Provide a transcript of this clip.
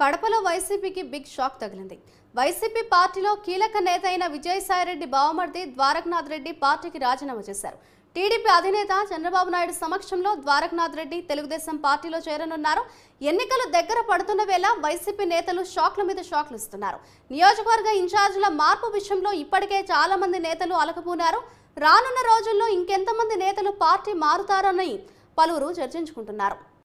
కడపలో వైసీపీకి big shock తగిలింది వైసీపీ పార్టీలో కీలక నేత అయిన విజయసాయిరెడ్డి బావమర్ది ద్వారకనాథ్ రెడ్డి పార్టీకి రాజీనామా చేశారు టీడీపీ అధినేత చంద్రబాబు నాయుడు సమక్షంలో ద్వారకనాథ్ రెడ్డి తెలుగుదేశం పార్టీలో చేరనున్నారు ఎన్నికలు దగ్గర పడుతున్న వేళ వైసీపీ నేతలు షాక్ల మీద షాక్లు ఇస్తున్నారు నియోజకవర్గ ఇన్ఛార్జీల మార్పు విషయంలో ఇప్పటికే చాలా మంది నేతలు అలకపోనారు రానున్న రోజుల్లో ఇంకెంతమంది నేతలు పార్టీ మారుతారని పలువురు చర్చించుకుంటున్నారు